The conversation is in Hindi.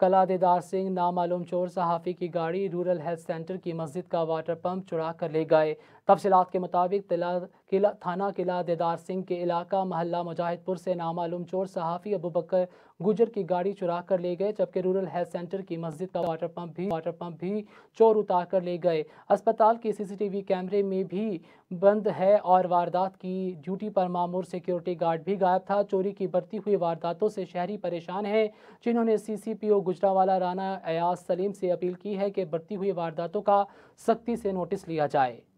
कला दीदार सिंह नामालूम चोर सहाफ़ी की गाड़ी रूरल हेल्थ सेंटर की मस्जिद का वाटर पंप चुरा कर ले गए तफसलत के मुताबिक किला थाना किला देदार सिंह के इलाका महल्ला मुजाहिदपुर से नामालूम चोर सहाफ़ी अबू बकर गुजर की गाड़ी चुरा कर ले गए जबकि रूरल हेल्थ सेंटर की मस्जिद का वाटर पंप भी वाटर पंप भी चोर उतार कर ले गए अस्पताल के सीसीटीवी कैमरे में भी बंद है और वारदात की ड्यूटी पर मामूर सिक्योरिटी गार्ड भी गायब था चोरी की बढ़ती हुई वारदातों से शहरी परेशान हैं जिन्होंने सीसीपीओ गुजरावाला राना अयाज सलीम से अपील की है कि बढ़ती हुई वारदातों का सख्ती से नोटिस लिया जाए